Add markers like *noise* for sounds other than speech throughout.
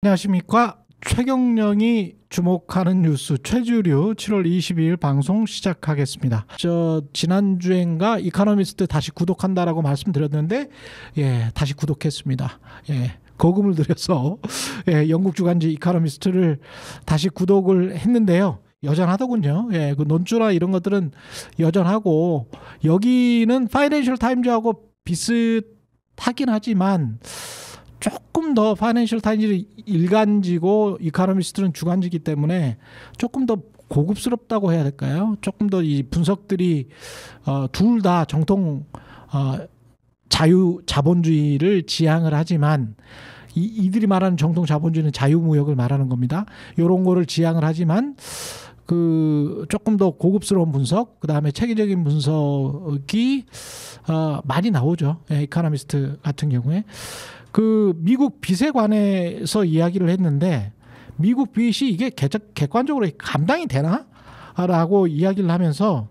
안녕하십니까. 최경령이 주목하는 뉴스 최주류 7월 22일 방송 시작하겠습니다. 저 지난주엔가 이카노미스트 다시 구독한다라고 말씀드렸는데 예, 다시 구독했습니다. 예. 거금을 들여서 예, 영국 주간지 이카노미스트를 다시 구독을 했는데요. 여전하더군요. 예, 그 논조나 이런 것들은 여전하고 여기는 파이낸셜 타임즈하고 비슷하긴 하지만 조금 더 파이낸셜 타임즈 일간지고 이카노미스트는 주간지기 때문에 조금 더 고급스럽다고 해야 될까요? 조금 더 이 분석들이 어, 둘다 정통 어, 자유 자본주의를 지향을 하지만 이, 이들이 말하는 정통 자본주의는 자유무역을 말하는 겁니다. 요런 거를 지향을 하지만 그 조금 더 고급스러운 분석, 그 다음에 체계적인 분석이 어, 많이 나오죠. 이카노미스트 예, 같은 경우에. 그 미국 빚에 관해서 이야기를 했는데 미국 빚이 이게 객관적으로 감당이 되나? 라고 이야기를 하면서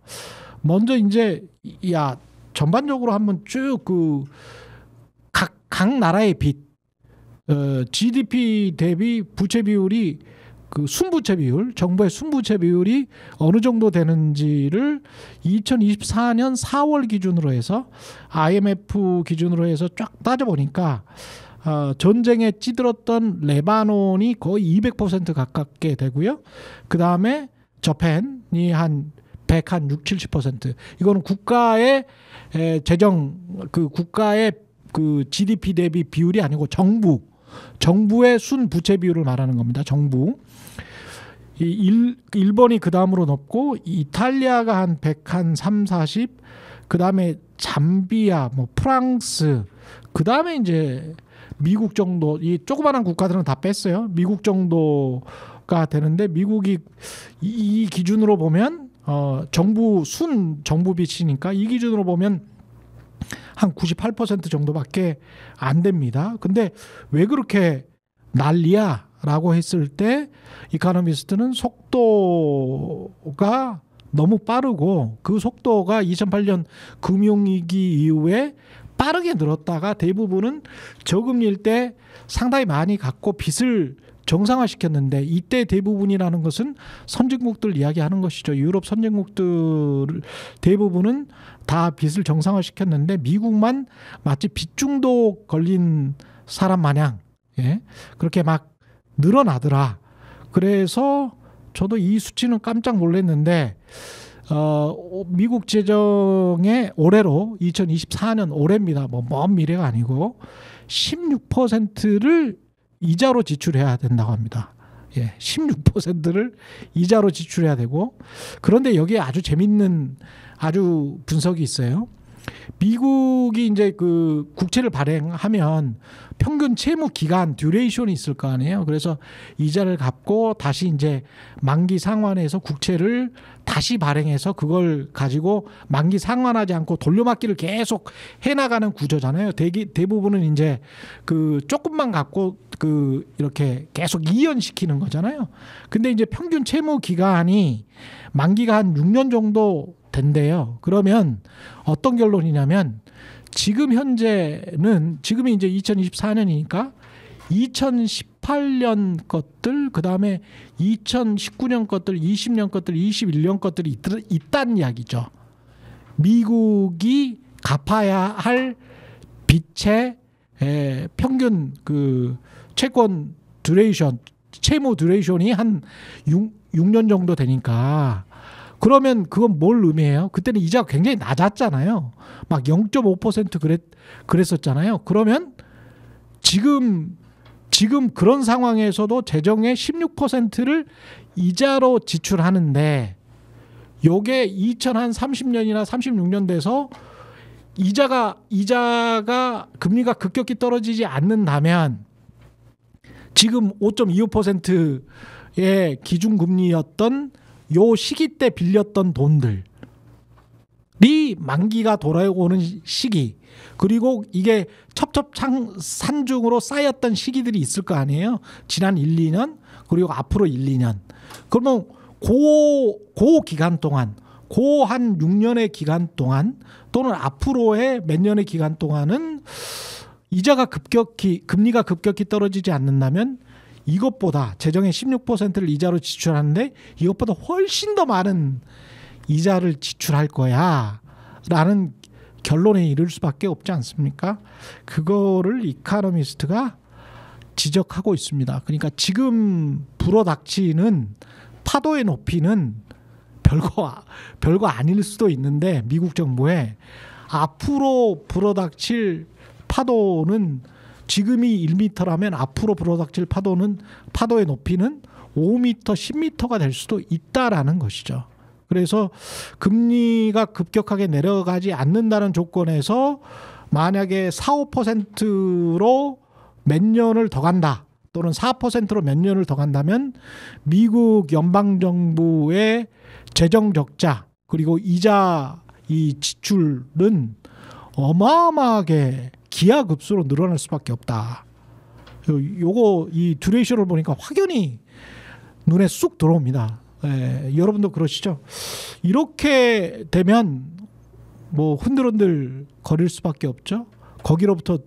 먼저 이제 야 전반적으로 한번 쭉 그 각 각 나라의 빚 어, GDP 대비 부채 비율이 그 순부채 비율, 정부의 순부채 비율이 어느 정도 되는지를 2024년 4월 기준으로 해서 IMF 기준으로 해서 쫙 따져보니까 어, 전쟁에 찌들었던 레바논이 거의 200% 가깝게 되고요. 그 다음에 저펜이 한 100, 한 6, 70%. 이거는 국가의 에, 재정, 그 국가의 그 GDP 대비 비율이 아니고 정부 정부의 순 부채 비율을 말하는 겁니다. 정부. 일, 일본이 그 다음으로 높고 이탈리아가 한1한 3, 40, 그 다음에 잠비아, 뭐 프랑스, 그 다음에 이제 미국 정도, 이 조그마한 국가들은 다 뺐어요. 미국 정도가 되는데 미국이 이, 이 기준으로 보면 어, 정부 순 정부 빚이니까 이 기준으로 보면 한98% 정도밖에 안 됩니다. 근데 왜 그렇게 난리야? 라고 했을 때 이카노미스트는 속도가 너무 빠르고 그 속도가 2008년 금융위기 이후에 빠르게 늘었다가 대부분은 저금리일 때 상당히 많이 갖고 빚을 정상화시켰는데 이때 대부분이라는 것은 선진국들 이야기하는 것이죠. 유럽 선진국들 대부분은 다 빚을 정상화 시켰는데 미국만 마치 빚 중독 걸린 사람 마냥 예? 그렇게 막 늘어나더라. 그래서 저도 이 수치는 깜짝 놀랐는데 어, 미국 재정의 올해로 2024년 올해입니다. 뭐먼 미래가 아니고 16%를 이자로 지출해야 된다고 합니다. 예, 16%를 이자로 지출해야 되고 그런데 여기에 아주 재밌는 아주 분석이 있어요. 미국이 이제 그 국채를 발행하면 평균 채무 기간 듀레이션이 있을 거 아니에요. 그래서 이자를 갚고 다시 이제 만기 상환해서 국채를 다시 발행해서 그걸 가지고 만기 상환하지 않고 돌려막기를 계속 해 나가는 구조잖아요. 대기 대부분은 이제 그 조금만 갚고 그 이렇게 계속 이연시키는 거잖아요. 근데 이제 평균 채무 기간이 만기가 한 6년 정도 된대요. 그러면 어떤 결론이냐면 지금 현재는 지금이 이제 2024년이니까 2018년 것들 그다음에 2019년 것들 20년 것들 21년 것들이 있, 있다는 이야기죠. 미국이 갚아야 할 빚의 에, 평균 그 채권 듀레이션 채무 듀레이션이 한 6, 6년 정도 되니까 그러면 그건 뭘 의미해요? 그때는 이자가 굉장히 낮았잖아요. 막 0.5% 그랬 그랬었잖아요. 그러면 지금 지금 그런 상황에서도 재정의 16%를 이자로 지출하는데 요게 2030년이나 36년 돼서 이자가 이자가 금리가 급격히 떨어지지 않는다면 지금 5.25%의 기준금리였던 요 시기 때 빌렸던 돈들이 만기가 돌아오는 시기 그리고 이게 첩첩창 산중으로 쌓였던 시기들이 있을 거 아니에요. 지난 1, 2년 그리고 앞으로 1, 2년. 그러면 고, 고 기간 동안 고 한 6년의 기간 동안 또는 앞으로의 몇 년의 기간 동안은 이자가 급격히 금리가 급격히 떨어지지 않는다면 이것보다 재정의 16%를 이자로 지출하는데 이것보다 훨씬 더 많은 이자를 지출할 거야. 라는 결론에 이를 수밖에 없지 않습니까? 그거를 이카노미스트가 지적하고 있습니다. 그러니까 지금 불어닥치는 파도의 높이는 별거 별거 아닐 수도 있는데 미국 정부에 앞으로 불어닥칠 파도는 지금이 1미터라면 앞으로 불어닥칠 파도는 파도의 높이는 5미터, 10미터가 될 수도 있다라는 것이죠. 그래서 금리가 급격하게 내려가지 않는다는 조건에서 만약에 4, 5%로 몇 년을 더 간다 또는 4%로 몇 년을 더 간다면 미국 연방 정부의 재정 적자 그리고 이자 이 지출은 어마어마하게 기하급수로 늘어날 수밖에 없다. 요거 이 듀레이션을 보니까 확연히 눈에 쑥 들어옵니다. 예, 여러분도 그러시죠? 이렇게 되면 뭐 흔들흔들 거릴 수밖에 없죠. 거기로부터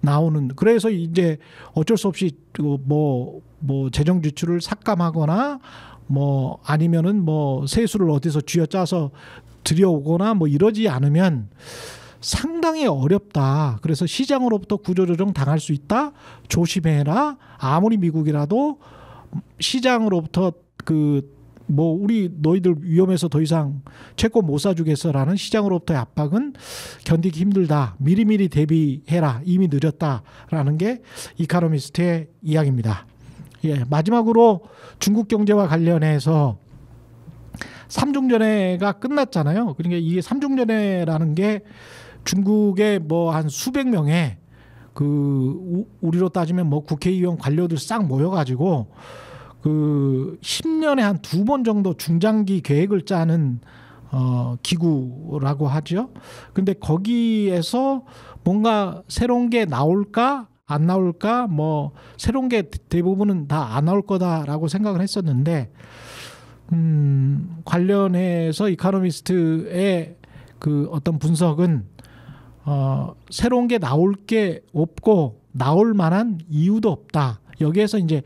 나오는 그래서 이제 어쩔 수 없이 뭐뭐 그 뭐 재정 지출을 삭감하거나 뭐 아니면은 뭐 세수를 어디서 쥐어짜서 들여오거나 뭐 이러지 않으면 상당히 어렵다. 그래서 시장으로부터 구조조정 당할 수 있다. 조심해라. 아무리 미국이라도 시장으로부터 그 뭐 우리 너희들 위험해서 더 이상 채권 못 사주겠어라는 시장으로부터의 압박은 견디기 힘들다. 미리미리 대비해라. 이미 늦었다라는 게 이카노미스트의 이야기입니다. 예, 마지막으로 중국 경제와 관련해서 삼중전해가 끝났잖아요. 그러니까 이게 삼중전해라는 게 중국의 뭐 한 수백 명의 그 우리로 따지면 뭐 국회의원 관료들 싹 모여가지고 그 10년에 한 두 번 정도 중장기 계획을 짜는 어, 기구라고 하죠. 근데 거기에서 뭔가 새로운 게 나올까 안 나올까 뭐 새로운 게 대부분은 다 안 나올 거다라고 생각을 했었는데 음, 관련해서 이카노미스트의 그 어떤 분석은 어, 새로운 게 나올 게 없고 나올 만한 이유도 없다. 여기에서 이제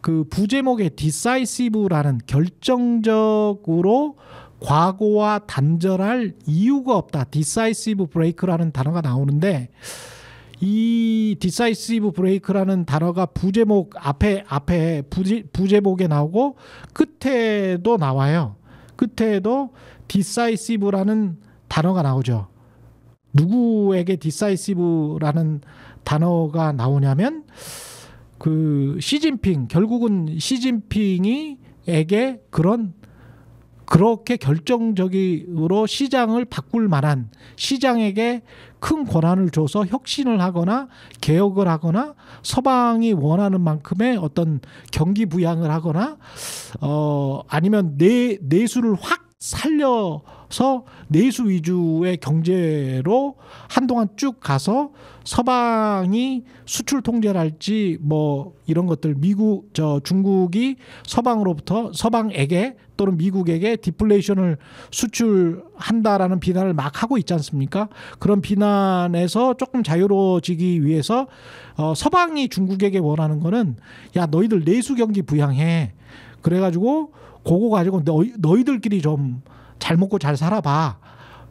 그 부제목의 decisive라는 결정적으로 과거와 단절할 이유가 없다. decisive break라는 단어가 나오는데 이 decisive break라는 단어가 부제목 앞에 앞에 부제, 부제목에 나오고 끝에도 나와요. 끝에도 decisive라는 단어가 나오죠. 누구에게 디사이시브라는 단어가 나오냐면 그 시진핑 결국은 시진핑이에게 그런 그렇게 결정적으로 시장을 바꿀 만한 시장에게 큰 권한을 줘서 혁신을 하거나 개혁을 하거나 서방이 원하는 만큼의 어떤 경기 부양을 하거나 어 아니면 내 내수를 확 살려 서 내수 위주의 경제로 한동안 쭉 가서 서방이 수출 통제를 할지 뭐 이런 것들 미국 저 중국이 서방으로부터 서방에게 또는 미국에게 디플레이션을 수출한다라는 비난을 막 하고 있지 않습니까? 그런 비난에서 조금 자유로워지기 위해서 어 서방이 중국에게 원하는 거는 야 너희들 내수 경기 부양해 그래가지고 그거 가지고 너희, 너희들끼리 좀잘 먹고 잘 살아봐.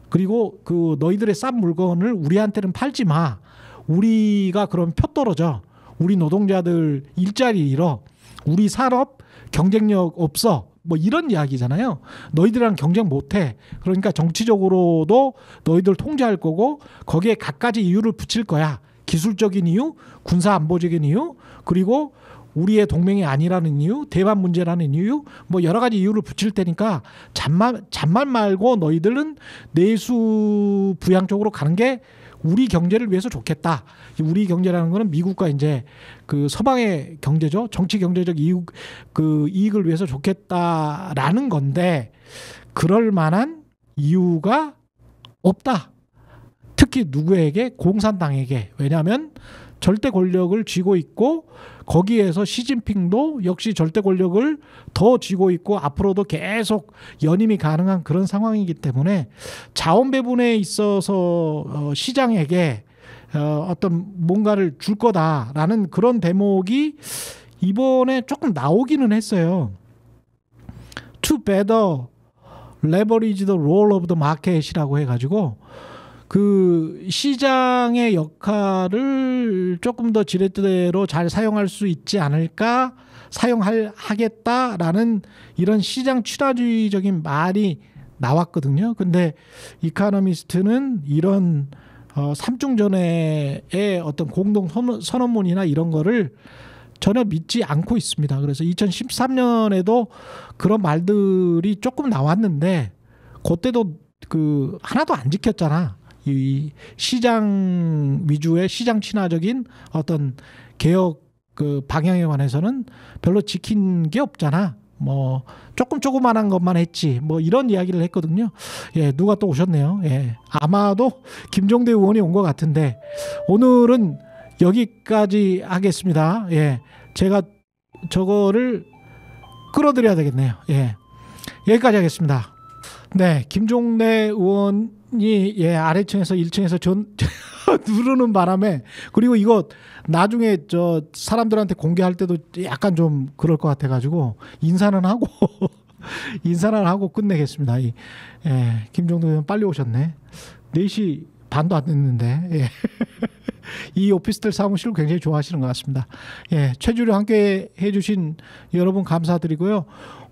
그리고 그 너희들의 싼 물건을 우리한테는 팔지 마. 우리가 그럼 표 떨어져. 우리 노동자들 일자리 잃어. 우리 산업 경쟁력 없어. 뭐 이런 이야기잖아요. 너희들이랑 경쟁 못해. 그러니까 정치적으로도 너희들 통제할 거고 거기에 갖가지 이유를 붙일 거야. 기술적인 이유, 군사 안보적인 이유, 그리고 우리의 동맹이 아니라는 이유, 대만 문제라는 이유, 뭐 여러 가지 이유를 붙일 테니까 잔말 잔말 말고 너희들은 내수 부양 쪽으로 가는 게 우리 경제를 위해서 좋겠다. 우리 경제라는 거는 미국과 이제 그 서방의 경제죠. 정치 경제적 이익 그 이익을 위해서 좋겠다라는 건데 그럴 만한 이유가 없다. 특히 누구에게 공산당에게 왜냐하면 절대 권력을 쥐고 있고 거기에서 시진핑도 역시 절대 권력을 더 쥐고 있고 앞으로도 계속 연임이 가능한 그런 상황이기 때문에 자원 배분에 있어서 어, 시장에게 어, 어떤 뭔가를 줄 거다라는 그런 대목이 이번에 조금 나오기는 했어요. To better leverage the role of the market이라고 해가지고 그 시장의 역할을 조금 더 지렛대로 잘 사용할 수 있지 않을까 사용할 하겠다라는 이런 시장 출하주의적인 말이 나왔거든요. 근데 이카노미스트는 이런 어, 삼중전에의 어떤 공동 선언문이나 이런 거를 전혀 믿지 않고 있습니다. 그래서 2013년에도 그런 말들이 조금 나왔는데 그때도 그 하나도 안 지켰잖아. 이 시장 위주의 시장 친화적인 어떤 개혁 그 방향에 관해서는 별로 지킨 게 없잖아. 뭐 조금 조그만한 것만 했지 뭐 이런 이야기를 했거든요. 예, 누가 또 오셨네요. 예, 아마도 김종대 의원이 온 것 같은데 오늘은 여기까지 하겠습니다. 예, 제가 저거를 끌어들여야 되겠네요. 예, 여기까지 하겠습니다. 네, 김종대 의원 이, 예, 아래층에서 1층에서 전, *laughs* 누르는 바람에 그리고 이거 나중에 저 사람들한테 공개할 때도 약간 좀 그럴 것 같아가지고 인사는 하고 *laughs* 인사는 하고 끝내겠습니다. 이, 예, 김종도 의원 빨리 오셨네. 4시 반도 안 됐는데 예. *laughs* 이 오피스텔 사무실을 굉장히 좋아하시는 것 같습니다. 예, 최주로 함께 해주신 여러분 감사드리고요.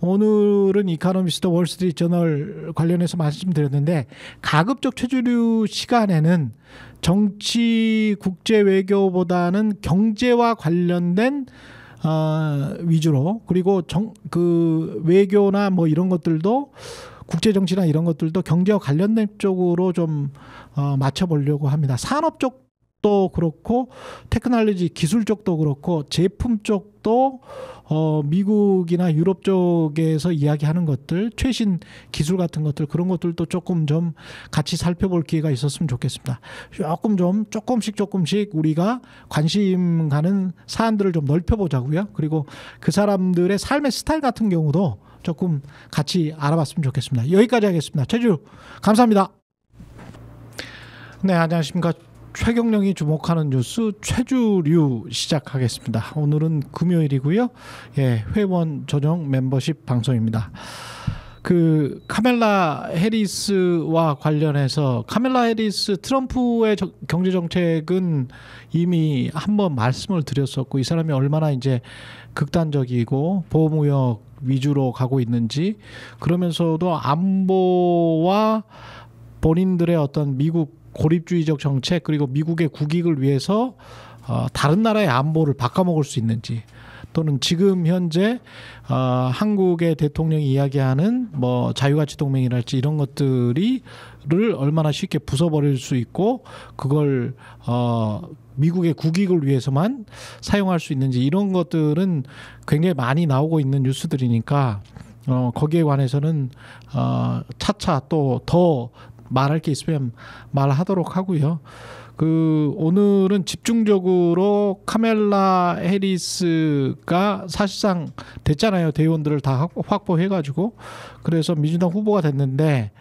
오늘은 이카노미스트 월스트리트 저널 관련해서 말씀드렸는데 가급적 최주류 시간에는 정치 국제 외교보다는 경제와 관련된 어, 위주로 그리고 정, 그 외교나 뭐 이런 것들도 국제 정치나 이런 것들도 경제와 관련된 쪽으로 좀 어, 맞춰보려고 합니다. 산업 쪽도 그렇고 테크놀로지 기술 쪽도 그렇고 제품 쪽도 어 미국이나 유럽 쪽에서 이야기하는 것들 최신 기술 같은 것들 그런 것들도 조금 좀 같이 살펴볼 기회가 있었으면 좋겠습니다. 조금 좀 조금씩 조금씩 우리가 관심 가는 사안들을 좀 넓혀보자고요. 그리고 그 사람들의 삶의 스타일 같은 경우도 조금 같이 알아봤으면 좋겠습니다. 여기까지 하겠습니다. 최주 감사합니다. 네 안녕하십니까. 최경령이 주목하는 뉴스 최주류 시작하겠습니다. 오늘은 금요일이고요. 예, 회원 전용 멤버십 방송입니다. 그 카멜라 해리스와 관련해서 카멜라 해리스 트럼프의 저, 경제 정책은 이미 한번 말씀을 드렸었고 이 사람이 얼마나 이제 극단적이고 보호무역 위주로 가고 있는지 그러면서도 안보와 본인들의 어떤 미국 고립주의적 정책 그리고 미국의 국익을 위해서 어, 다른 나라의 안보를 바꿔먹을 수 있는지 또는 지금 현재 어, 한국의 대통령이 이야기하는 뭐 자유가치 동맹이랄지 이런 것들이를 얼마나 쉽게 부숴버릴 수 있고 그걸 어, 미국의 국익을 위해서만 사용할 수 있는지 이런 것들은 굉장히 많이 나오고 있는 뉴스들이니까 어, 거기에 관해서는 어, 차차 또더 말할 게 있으면 말하도록 하고요. 그 오늘은 집중적으로 카멜라 해리스가 사실상 됐잖아요. 대의원들을 다 확보해 가지고 그래서 민주당 후보가 됐는데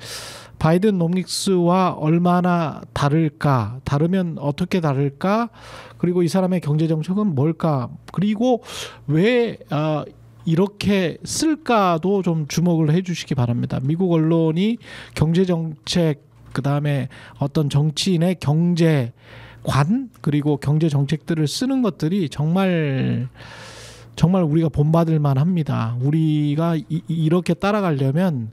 바이든 놈닉스와 얼마나 다를까? 다르면 어떻게 다를까? 그리고 이 사람의 경제 정책은 뭘까? 그리고 왜 어, 이렇게 쓸까도 좀 주목을 해주시기 바랍니다. 미국 언론이 경제 정책 그다음에 어떤 정치인의 경제관 그리고 경제 정책들을 쓰는 것들이 정말 정말 우리가 본받을 만합니다. 우리가 이, 이렇게 따라가려면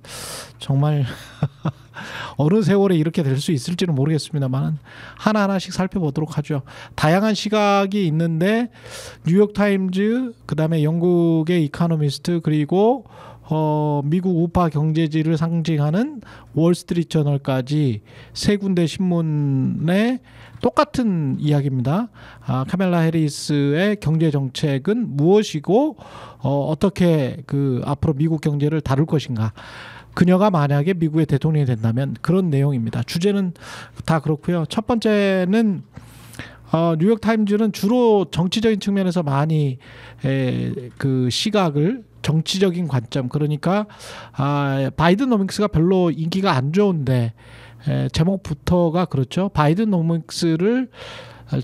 정말 *laughs* 어느 세월에 이렇게 될 수 있을지는 모르겠습니다만 하나하나씩 살펴보도록 하죠. 다양한 시각이 있는데 뉴욕타임즈, 그다음에 영국의 이카노미스트 그리고 어, 미국 우파 경제지를 상징하는 월스트리트 저널까지 세 군데 신문에 똑같은 이야기입니다. 아, 카멜라 해리스의 경제 정책은 무엇이고 어, 어떻게 그 앞으로 미국 경제를 다룰 것인가. 그녀가 만약에 미국의 대통령이 된다면 그런 내용입니다. 주제는 다 그렇고요. 첫 번째는 어, 뉴욕 타임즈는 주로 정치적인 측면에서 많이 에, 그 시각을 정치적인 관점 그러니까 아, 바이든 노믹스가 별로 인기가 안 좋은데 에, 제목부터가 그렇죠. 바이든 노믹스를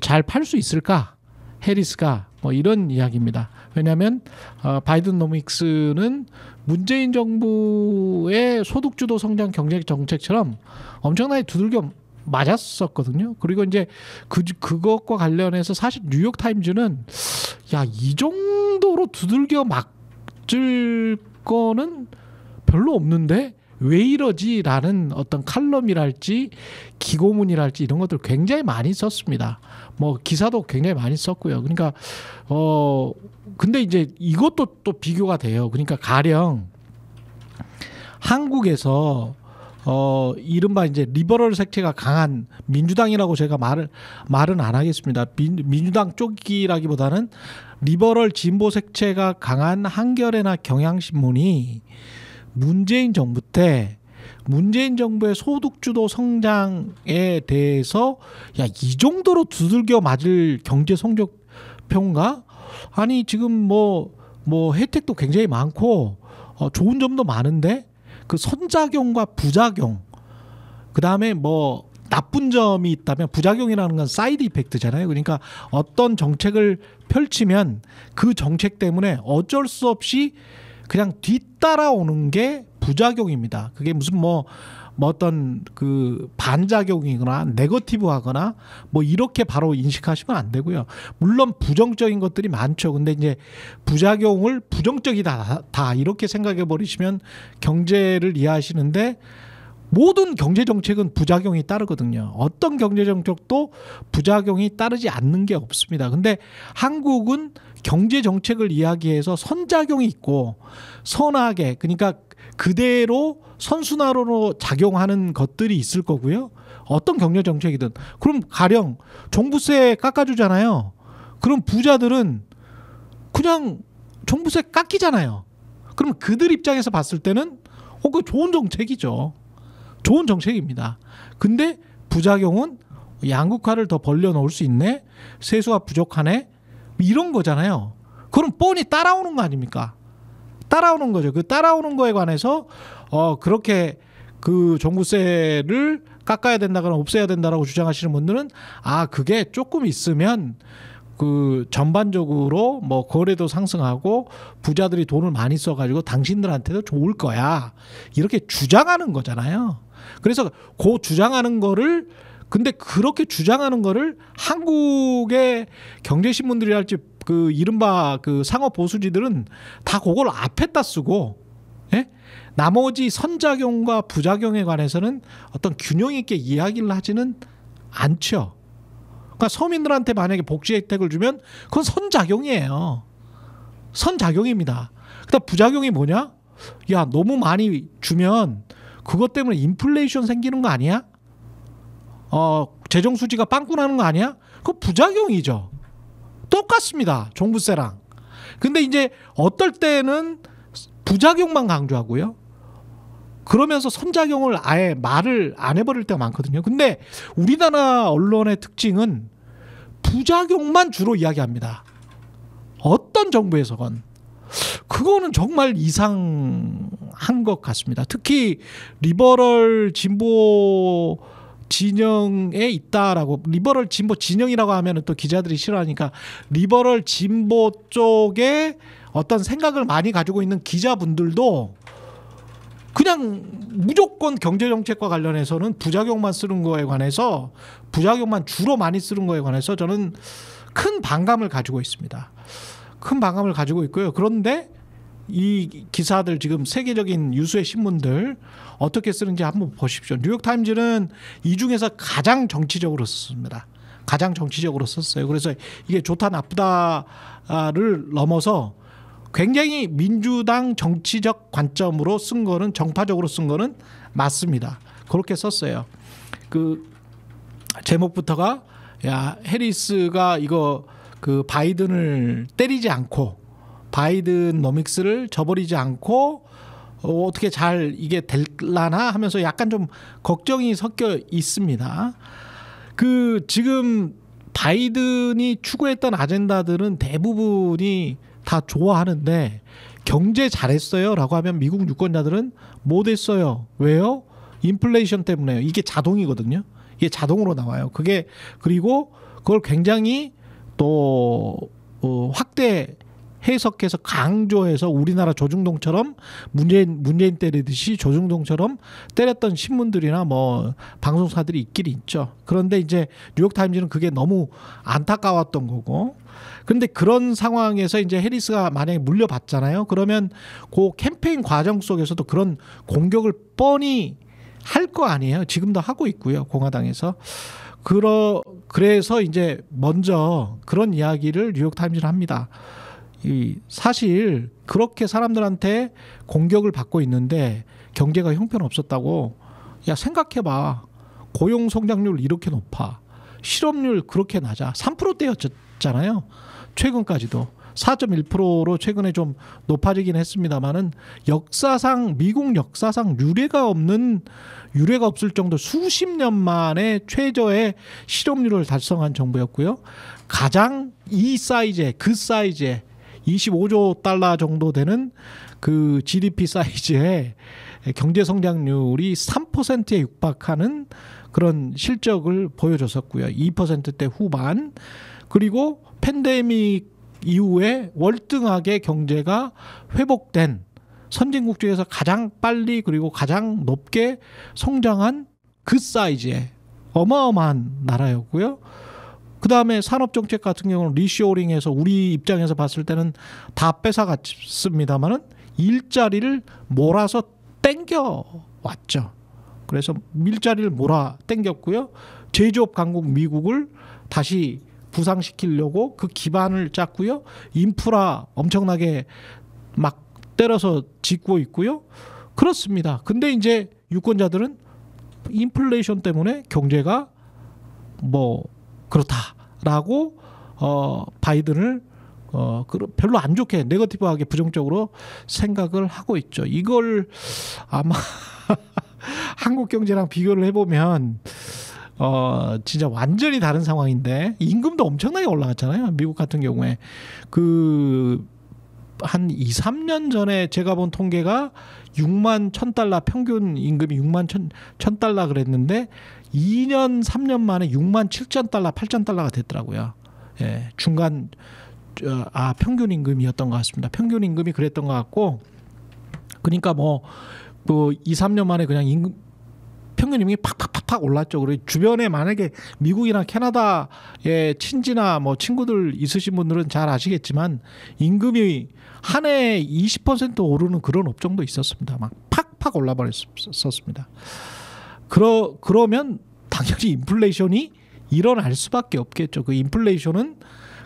잘 팔 수 있을까? 해리스가 뭐 이런 이야기입니다. 왜냐하면 어, 바이든 노믹스는 문재인 정부의 소득주도 성장 경제 정책처럼 엄청나게 두들겨 맞았었거든요. 그리고 이제 그 그것과 관련해서 사실 뉴욕 타임즈는 야 이 정도로 두들겨 맞을 거는 별로 없는데 왜 이러지라는 어떤 칼럼이랄지 기고문이랄지 이런 것들 굉장히 많이 썼습니다. 뭐 기사도 굉장히 많이 썼고요. 그러니까 어 근데 이제 이것도 또 비교가 돼요. 그러니까 가령 한국에서 어 이른바 이제 리버럴 색채가 강한 민주당이라고 제가 말을 말은 안 하겠습니다. 민, 민주당 쪽이라기보다는 리버럴 진보 색채가 강한 한겨레나 경향신문이 문재인 정부 때 문재인 정부의 소득주도 성장에 대해서 야 이 정도로 두들겨 맞을 경제 성적 평가 아니 지금 뭐뭐 뭐 혜택도 굉장히 많고 어, 좋은 점도 많은데 그 선작용과 부작용 그 다음에 뭐 나쁜 점이 있다면 부작용이라는 건 사이드 이펙트잖아요. 그러니까 어떤 정책을 펼치면 그 정책 때문에 어쩔 수 없이 그냥 뒤따라오는 게 부작용입니다. 그게 무슨 뭐, 뭐 어떤 그 반작용이거나 네거티브하거나 뭐 이렇게 바로 인식하시면 안 되고요. 물론 부정적인 것들이 많죠. 근데 이제 부작용을 부정적이다 다 이렇게 생각해 버리시면 경제를 이해하시는데 모든 경제 정책은 부작용이 따르거든요. 어떤 경제 정책도 부작용이 따르지 않는 게 없습니다. 근데 한국은 경제 정책을 이야기해서 선작용이 있고 선하게 그러니까 그대로 선순환으로 작용하는 것들이 있을 거고요. 어떤 경제 정책이든 그럼 가령 종부세 깎아주잖아요. 그럼 부자들은 그냥 종부세 깎이잖아요. 그럼 그들 입장에서 봤을 때는 어, 그 좋은 정책이죠. 좋은 정책입니다. 근데 부작용은 양극화를 더 벌려놓을 수 있네. 세수가 부족하네. 이런 거잖아요. 그럼 뻔히 따라오는 거 아닙니까? 따라오는 거죠. 그 따라오는 거에 관해서 어 그렇게 그 종부세를 깎아야 된다거나 없애야 된다라고 주장하시는 분들은 아 그게 조금 있으면 그 전반적으로 뭐 거래도 상승하고 부자들이 돈을 많이 써가지고 당신들한테도 좋을 거야 이렇게 주장하는 거잖아요. 그래서 그 주장하는 거를 근데 그렇게 주장하는 거를 한국의 경제 신문들이 할지 그 이른바 그 상업 보수지들은 다 그걸 앞에다 쓰고 예? 나머지 선작용과 부작용에 관해서는 어떤 균형 있게 이야기를 하지는 않죠. 그러니까 서민들한테 만약에 복지 혜택을 주면 그건 선작용이에요. 선작용입니다. 그다음 그러니까 부작용이 뭐냐? 야 너무 많이 주면 그것 때문에 인플레이션 생기는 거 아니야? 어, 재정 수지가 빵꾸나는 거 아니야? 그 부작용이죠. 똑같습니다. 종부세랑. 근데 이제 어떨 때는 부작용만 강조하고요. 그러면서 선작용을 아예 말을 안 해버릴 때가 많거든요. 근데 우리나라 언론의 특징은 부작용만 주로 이야기합니다. 어떤 정부에서건. 그거는 정말 이상한 것 같습니다. 특히 리버럴 진보 진영에 있다라고 리버럴 진보 진영이라고 하면은 또 기자들이 싫어하니까 리버럴 진보 쪽에 어떤 생각을 많이 가지고 있는 기자분들도 그냥 무조건 경제 정책과 관련해서는 부작용만 쓰는 거에 관해서 부작용만 주로 많이 쓰는 거에 관해서 저는 큰 반감을 가지고 있습니다. 큰 반감을 가지고 있고요. 그런데 이 기사들 지금 세계적인 유수의 신문들 어떻게 쓰는지 한번 보십시오. 뉴욕타임즈는 이 중에서 가장 정치적으로 썼습니다. 가장 정치적으로 썼어요. 그래서 이게 좋다 나쁘다를 넘어서 굉장히 민주당 정치적 관점으로 쓴 거는 정파적으로 쓴 거는 맞습니다. 그렇게 썼어요. 그 제목부터가 야 해리스가 이거 그 바이든을 때리지 않고 바이든 노믹스를 저버리지 않고 어, 어떻게 잘 이게 될라나 하면서 약간 좀 걱정이 섞여 있습니다. 그 지금 바이든이 추구했던 아젠다들은 대부분이 다 좋아하는데 경제 잘했어요라고 하면 미국 유권자들은 못했어요. 왜요? 인플레이션 때문에요. 이게 자동이거든요. 이게 자동으로 나와요. 그게 그리고 그걸 굉장히 또 어, 확대 해석해서 강조해서 우리나라 조중동처럼 문재인 문재인 때리듯이 조중동처럼 때렸던 신문들이나 뭐 방송사들이 있긴 있죠. 그런데 이제 뉴욕 타임즈는 그게 너무 안타까웠던 거고. 근데 그런 상황에서 이제 해리스가 만약에 물려받잖아요. 그러면 그 캠페인 과정 속에서도 그런 공격을 뻔히 할 거 아니에요. 지금도 하고 있고요. 공화당에서. 그러 그래서 이제 먼저 그런 이야기를 뉴욕 타임즈를 합니다. 이 사실 그렇게 사람들한테 공격을 받고 있는데 경제가 형편없었다고 야 생각해봐 고용 성장률 이렇게 높아 실업률 그렇게 낮아 3%대였잖아요 최근까지도 4.1%로 최근에 좀 높아지긴 했습니다만은 역사상 미국 역사상 유례가 없는 유례가 없을 정도 수십 년 만에 최저의 실업률을 달성한 정부였고요. 가장 이 사이즈의 그 사이즈의 25조 달러 정도 되는 그 GDP 사이즈의 경제 성장률이 3%에 육박하는 그런 실적을 보여줬었고요. 2%대 후반 그리고 팬데믹 이후에 월등하게 경제가 회복된 선진국 중에서 가장 빨리 그리고 가장 높게 성장한 그 사이즈의 어마어마한 나라였고요. 그 다음에 산업정책 같은 경우는 리쇼링에서 우리 입장에서 봤을 때는 다뺏어갔습니다마는 일자리를 몰아서 땡겨왔죠. 그래서 일자리를 몰아 땡겼고요. 제조업 강국 미국을 다시 부상시키려고 그 기반을 짰고요. 인프라 엄청나게 막 때려서 짓고 있고요. 그렇습니다. 근데 이제 유권자들은 인플레이션 때문에 경제가 뭐 그렇다라고 어 바이든을 어 별로 안 좋게 네거티브하게 부정적으로 생각을 하고 있죠. 이걸 아마 *laughs* 한국 경제랑 비교를 해보면 어 진짜 완전히 다른 상황인데 임금도 엄청나게 올라갔잖아요. 미국 같은 경우에 그한 2, 3년 전에 제가 본 통계가 6만 1000달러 평균 임금이 6만 1000, 1000달러 그랬는데 2년, 3년 만에 6만 7000달러, 8000달러가 됐더라고요. 예. 중간 아, 평균 임금이었던 것 같습니다. 평균 임금이 그랬던 것 같고 그러니까 뭐, 뭐 2, 3년 만에 그냥 임금 평균 임금이 팍팍팍팍 올랐죠. 그리고 주변에 만약에 미국이나 캐나다의 친지나 뭐 친구들 있으신 분들은 잘 아시겠지만 임금이 한해20% 오르는 그런 업종도 있었습니다. 막 팍팍 올라버렸었습니다. 그러 그러면 당연히 인플레이션이 일어날 수밖에 없겠죠. 그 인플레이션은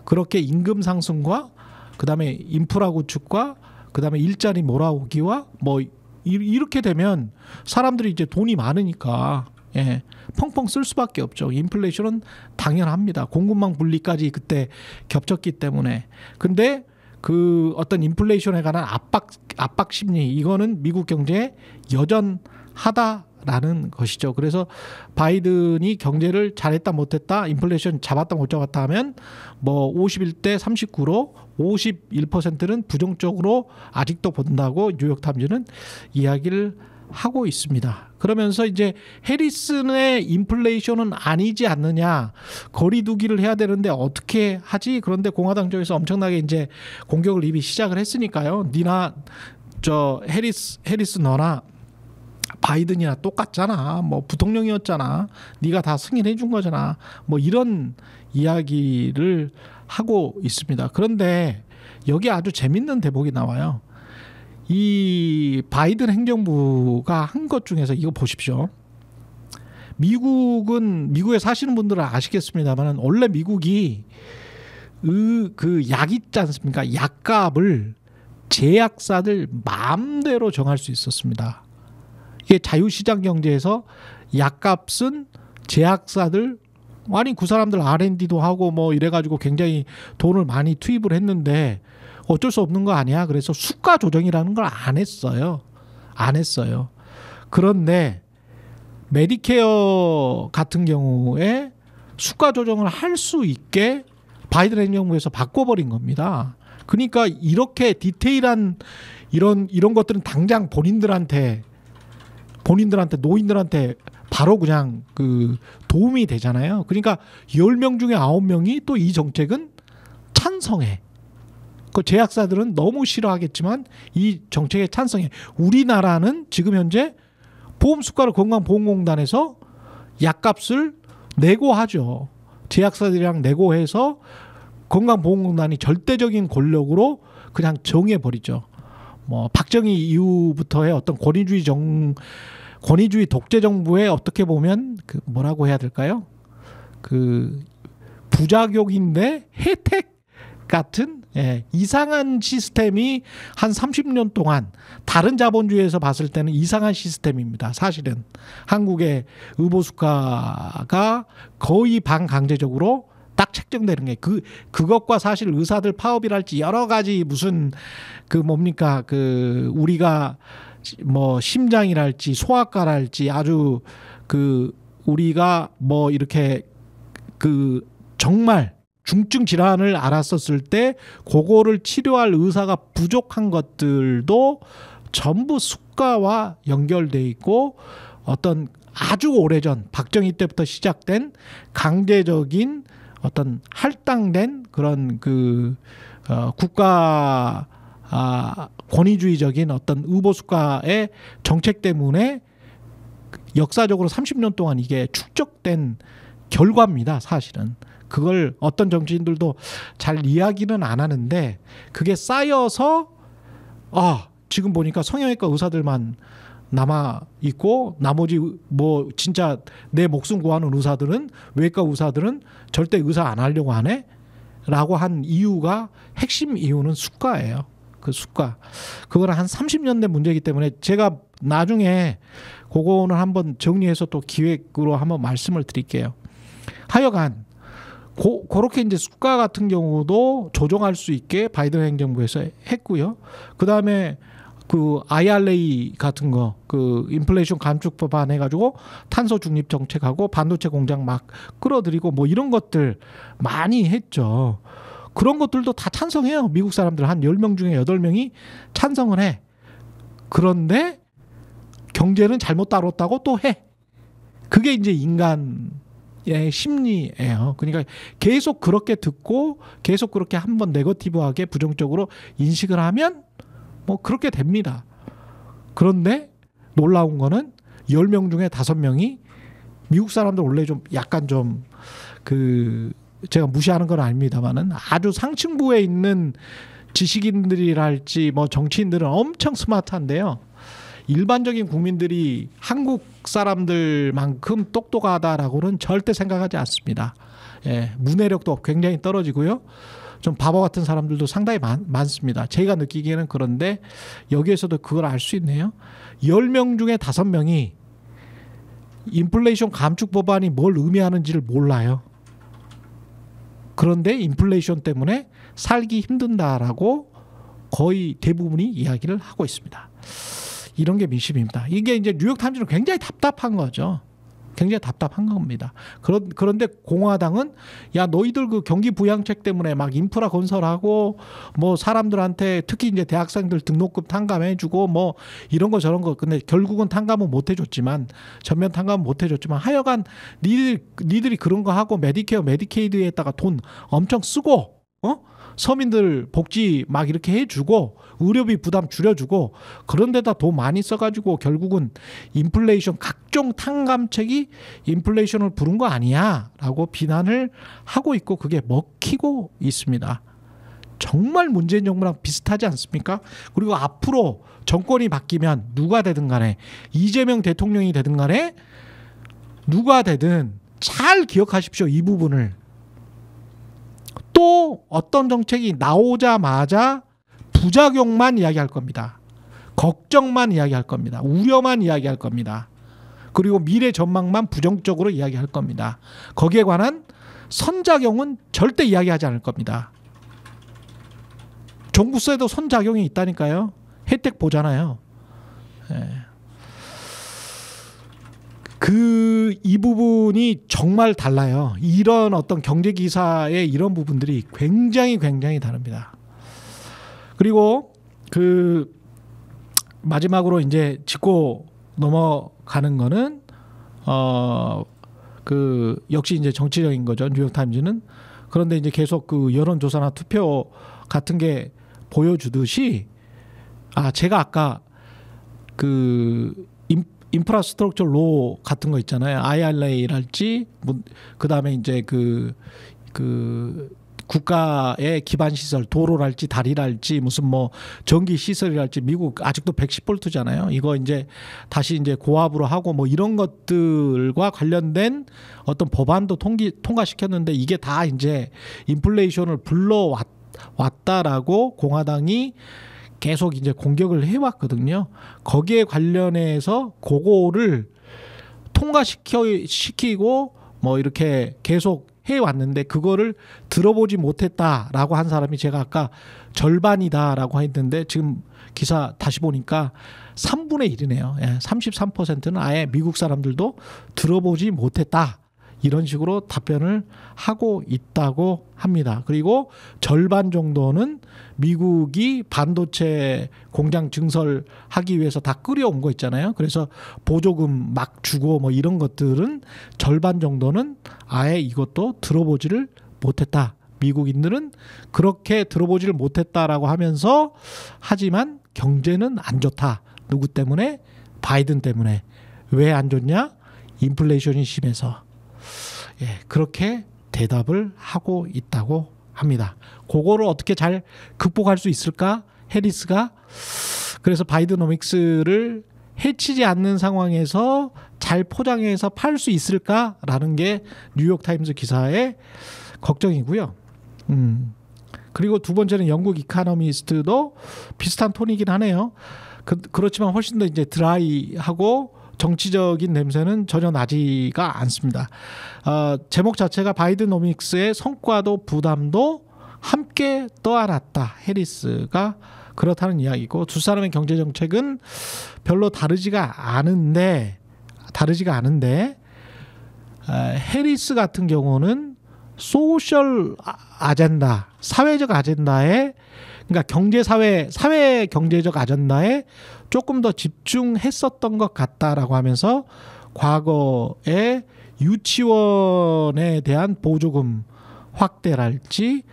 그렇게 임금 상승과 그다음에 인프라 구축과 그다음에 일자리 몰아오기와 뭐 이렇게 되면 사람들이 이제 돈이 많으니까 예, 펑펑 쓸 수밖에 없죠. 인플레이션은 당연합니다. 공급망 분리까지 그때 겹쳤기 때문에. 근데 그 어떤 인플레이션에 관한 압박 압박 심리 이거는 미국 경제에 여전하다 라는 것이죠. 그래서 바이든이 경제를 잘했다 못했다, 인플레이션 잡았다 못 잡았다 하면 뭐 51대 39로 51%는 부정적으로 아직도 본다고 뉴욕 탐지는 이야기를 하고 있습니다. 그러면서 이제 해리슨의 인플레이션은 아니지 않느냐. 거리두기를 해야 되는데 어떻게 하지? 그런데 공화당 쪽에서 엄청나게 이제 공격을 이미 시작을 했으니까요. 니나 저 해리스 해리스 너나 바이든이나 똑같잖아. 뭐 부통령이었잖아. 네가 다 승인해 준 거잖아. 뭐 이런 이야기를 하고 있습니다. 그런데 여기 아주 재밌는 대목이 나와요. 이 바이든 행정부가 한 것 중에서 이거 보십시오. 미국은 미국에 사시는 분들은 아시겠습니다만 원래 미국이 그약 있지 않습니까? 약값을 제약사들 마음대로 정할 수 있었습니다. 이게 자유시장 경제에서 약값은 제약사들 아니 그 사람들 R&D도 하고 뭐 이래가지고 굉장히 돈을 많이 투입을 했는데 어쩔 수 없는 거 아니야. 그래서 수가 조정이라는 걸 안 했어요. 안 했어요. 그런데 메디케어 같은 경우에 수가 조정을 할 수 있게 바이든 행정부에서 바꿔버린 겁니다. 그러니까 이렇게 디테일한 이런 이런 것들은 당장 본인들한테 본인들한테 노인들한테 바로 그냥 그 도움이 되잖아요. 그러니까 1 0명 중에 9 명이 또 이 정책은 찬성해. 그 제약사들은 너무 싫어하겠지만 이 정책의 찬성에 우리나라는 지금 현재 보험 수가를 건강보험공단에서 약값을 내고 하죠. 제약사들이랑 내고해서 건강보험공단이 절대적인 권력으로 그냥 정해버리죠. 뭐 박정희 이후부터의 어떤 권위주의 정 권위주의 독재 정부에 어떻게 보면 그 뭐라고 해야 될까요? 그 부작용인데 혜택 같은 예, 이상한 시스템이 한 30년 동안 다른 자본주의에서 봤을 때는 이상한 시스템입니다. 사실은 한국의 의보수가가 거의 반강제적으로 딱 책정되는 게 그 그것과 사실 의사들 파업이랄지 여러 가지 무슨 그 뭡니까 그 우리가 뭐 심장이랄지 소아과랄지 아주 그 우리가 뭐 이렇게 그 정말 중증 질환을 알았었을 때 그거를 치료할 의사가 부족한 것들도 전부 숙가와 연결돼 있고 어떤 아주 오래전 박정희 때부터 시작된 강제적인 어떤 할당된 그런 그 어, 국가 아, 권위주의적인 어떤 의보 수가의 정책 때문에 역사적으로 30년 동안 이게 축적된 결과입니다. 사실은 그걸 어떤 정치인들도 잘 이야기는 안 하는데 그게 쌓여서 아 지금 보니까 성형외과 의사들만 남아 있고 나머지 뭐 진짜 내 목숨 구하는 의사들은 외과 의사들은 절대 의사 안 하려고 하네 라고 한 이유가 핵심 이유는 수가예요 그 수가 그거는 한 30년 된 문제이기 때문에 제가 나중에 그거는 한번 정리해서 또 기획으로 한번 말씀을 드릴게요 하여간 고, 그렇게 이제 수가 같은 경우도 조정할 수 있게 바이든 행정부에서 했고요. 그 다음에 그 IRA 같은 거, 그 인플레이션 감축법 안 해가지고 탄소 중립 정책하고 반도체 공장 막 끌어들이고 뭐 이런 것들 많이 했죠. 그런 것들도 다 찬성해요. 미국 사람들 한 열 명 중에 여 명이 찬성을 해. 그런데 경제는 잘못 다뤘다고 또 해. 그게 이제 인간 의 예, 심리예요. 그러니까 계속 그렇게 듣고 계속 그렇게 한번 네거티브하게 부정적으로 인식을 하면 뭐 그렇게 됩니다. 그런데 놀라운 거는 1 0명 중에 5 명이 미국 사람들 원래 좀 약간 좀 그 제가 무시하는 건 아닙니다만은 아주 상층부에 있는 지식인들이랄지 뭐 정치인들은 엄청 스마트한데요. 일반적인 국민들이 한국 사람들만큼 똑똑하다라고는 절대 생각하지 않습니다. 예, 문해력도 굉장히 떨어지고요. 좀 바보 같은 사람들도 상당히 많, 습니다 제가 느끼기에는 그런데 여기에서도 그걸 알 수 있네요. 열 명 중에 다 명이 인플레이션 감축 법안이 뭘 의미하는지를 몰라요. 그런데 인플레이션 때문에 살기 힘든다라고 거의 대부분이 이야기를 하고 있습니다. 이런 게 민심입니다. 이게 이제 뉴욕 탐지는 굉장히 답답한 거죠. 굉장히 답답한 겁니다. 그런 그런데 공화당은 야 너희들 그 경기 부양책 때문에 막 인프라 건설하고 뭐 사람들한테 특히 이제 대학생들 등록금 탕감해주고 뭐 이런 거 저런 거 근데 결국은 탕감은 못 해줬지만 전면 탕감은 못 해줬지만 하여간 니들 니들이 그런 거 하고 메디케어 메디케이드에다가 돈 엄청 쓰고 어 서민들 복지 막 이렇게 해주고 의료비 부담 줄여주고 그런 데다 돈 많이 써가지고 결국은 인플레이션 각종 탕감책이 인플레이션을 부른 거 아니야라고 비난을 하고 있고 그게 먹히고 있습니다. 정말 문재인 정부랑 비슷하지 않습니까? 그리고 앞으로 정권이 바뀌면 누가 되든 간에 이재명 대통령이 되든 간에 누가 되든 잘 기억하십시오. 이 부분을. 또 어떤 정책이 나오자마자 부작용만 이야기할 겁니다. 걱정만 이야기할 겁니다. 우려만 이야기할 겁니다. 그리고 미래 전망만 부정적으로 이야기할 겁니다. 거기에 관한 선작용은 절대 이야기하지 않을 겁니다. 종부세도 선작용이 있다니까요. 혜택 보잖아요. 예. 그이 부분이 정말 달라요. 이런 어떤 경제 기사의 이런 부분들이 굉장히 굉장히 다릅니다. 그리고 그 마지막으로 이제 짚고 넘어가는 거는 어그 역시 이제 정치적인 거죠. 뉴욕 타임즈는 그런데 이제 계속 그 여론 조사나 투표 같은 게 보여주듯이 아 제가 아까 그 인프라스트럭처 로 같은 거 있잖아요. IRA랄지 뭐 그다음에 이제 그그 그 국가의 기반 시설 도로랄지 다리랄지 무슨 뭐 전기 시설이랄지 미국 아직도 110볼트잖아요. 이거 이제 다시 이제 고압으로 하고 뭐 이런 것들과 관련된 어떤 법안도 통기 통과시켰는데 이게 다 이제 인플레이션을 불러왔 왔다라고 공화당이 계속 이제 공격을 해왔거든요. 거기에 관련해서 그거를 통과시켜 시키고 뭐 이렇게 계속 해왔는데 그거를 들어보지 못했다라고 한 사람이 제가 아까 절반이다라고 했는데 지금 기사 다시 보니까 3분의 1이네요. 33%는 예, 아예 미국 사람들도 들어보지 못했다. 이런 식으로 답변을 하고 있다고 합니다. 그리고 절반 정도는 미국이 반도체 공장 증설하기 위해서 다 끌여온 거 있잖아요. 그래서 보조금 막 주고 뭐 이런 것들은 절반 정도는 아예 이것도 들어보지를 못했다. 미국인들은 그렇게 들어보지를 못했다라고 하면서 하지만 경제는 안 좋다. 누구 때문에? 바이든 때문에. 왜 안 좋냐? 인플레이션이 심해서. 예, 그렇게 대답을 하고 있다고 합니다. 그거를 어떻게 잘 극복할 수 있을까? 해리스가 그래서 바이드노믹스를 해치지 않는 상황에서 잘 포장해서 팔 수 있을까라는 게 뉴욕 타임즈 기사의 걱정이고요. 음. 그리고 두 번째는 영국 이카노미스트도 비슷한 톤이긴 하네요. 그, 렇지만 훨씬 더 이제 드라이하고 정치적인 냄새는 전혀 나지가 않습니다. 어, 제목 자체가 바이든오믹스의 성과도 부담도 함께 떠안았다. 해리스가 그렇다는 이야기고 두 사람의 경제 정책은 별로 다르지가 않은데 다르지가 않은데 어, 해리스 같은 경우는 소셜 아, 아젠다, 사회적 아젠다에 그러니까 경제 사회 사회 경제적 아젠다에 조금 더 집중했었던 것 같다라고 하면서 과거에 유치원에 대한 보조금 확대랄지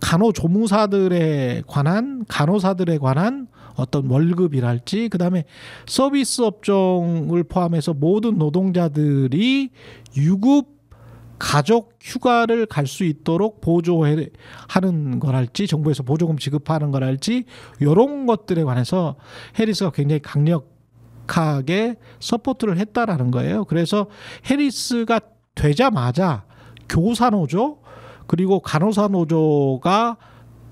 간호조무사들에 관한 간호사들에 관한 어떤 월급이랄지 그다음에 서비스 업종을 포함해서 모든 노동자들이 유급 가족 휴가를 갈 수 있도록 보조하는 거랄지 정부에서 보조금 지급하는 거랄지 이런 것들에 관해서 해리스가 굉장히 강력하게 서포트를 했다라는 거예요. 그래서 해리스가 되자마자 교사노조 그리고 간호사노조가